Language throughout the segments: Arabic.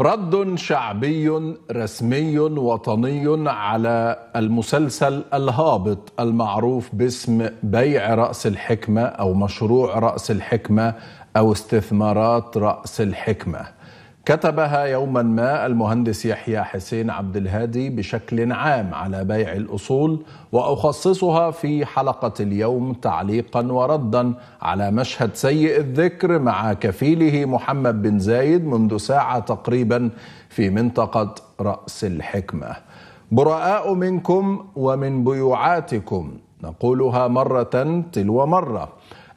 رد شعبي رسمي وطني على المسلسل الهابط المعروف باسم بيع راس الحكمه او مشروع راس الحكمه او استثمارات راس الحكمه كتبها يوما ما المهندس يحيى حسين عبد الهادي بشكل عام على بيع الاصول واخصصها في حلقه اليوم تعليقا وردا على مشهد سيء الذكر مع كفيله محمد بن زايد منذ ساعه تقريبا في منطقه راس الحكمه. براء منكم ومن بيوعاتكم نقولها مره تلو مره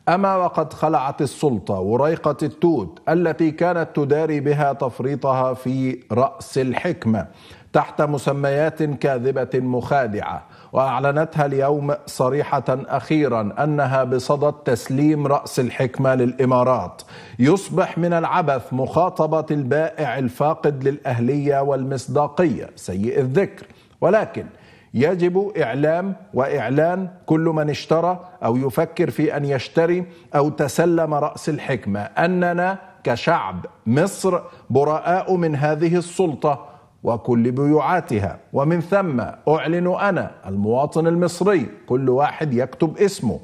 أما وقد خلعت السلطة وريقة التوت التي كانت تداري بها تفريطها في رأس الحكمة تحت مسميات كاذبة مخادعة وأعلنتها اليوم صريحة أخيرا أنها بصدد تسليم رأس الحكمة للإمارات يصبح من العبث مخاطبة البائع الفاقد للأهلية والمصداقية سيء الذكر ولكن يجب إعلام وإعلان كل من اشترى أو يفكر في أن يشتري أو تسلم رأس الحكمة أننا كشعب مصر براء من هذه السلطة وكل بيوعاتها ومن ثم أعلن أنا المواطن المصري كل واحد يكتب اسمه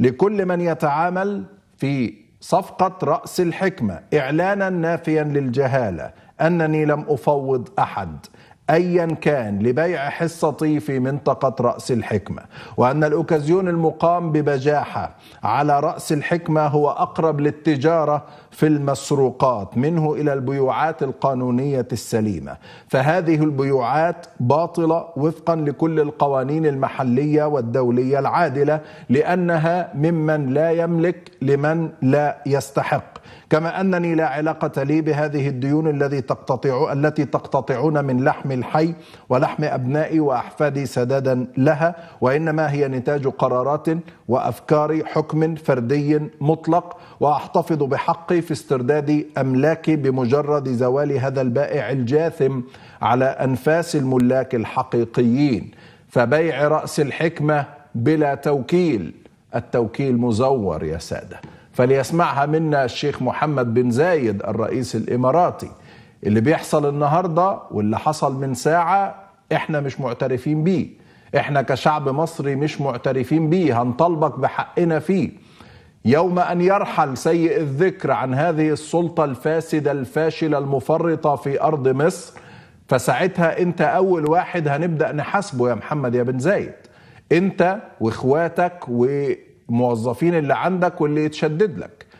لكل من يتعامل في صفقة رأس الحكمة إعلانا نافيا للجهالة أنني لم أفوض أحد أيا كان لبيع حصتي في منطقة رأس الحكمة وأن الأوكازيون المقام ببجاحة على رأس الحكمة هو أقرب للتجارة في المسروقات منه إلى البيوعات القانونية السليمة فهذه البيوعات باطلة وفقا لكل القوانين المحلية والدولية العادلة لأنها ممن لا يملك لمن لا يستحق كما أنني لا علاقة لي بهذه الديون الذي تقتطع التي تقتطعون من لحم الحي ولحم أبنائي وأحفادي سدادا لها وإنما هي نتاج قرارات وأفكار حكم فردي مطلق وأحتفظ بحقي في استرداد أملاكي بمجرد زوال هذا البائع الجاثم على أنفاس الملاك الحقيقيين فبيع رأس الحكمة بلا توكيل التوكيل مزور يا ساده فليسمعها منا الشيخ محمد بن زايد الرئيس الإماراتي اللي بيحصل النهاردة واللي حصل من ساعة احنا مش معترفين بيه احنا كشعب مصري مش معترفين بيه هنطالبك بحقنا فيه يوم أن يرحل سيء الذكر عن هذه السلطة الفاسدة الفاشلة المفرطة في أرض مصر فساعتها أنت أول واحد هنبدأ نحاسبه يا محمد يا بن زايد أنت وإخواتك و الموظفين اللي عندك واللي يتشدد لك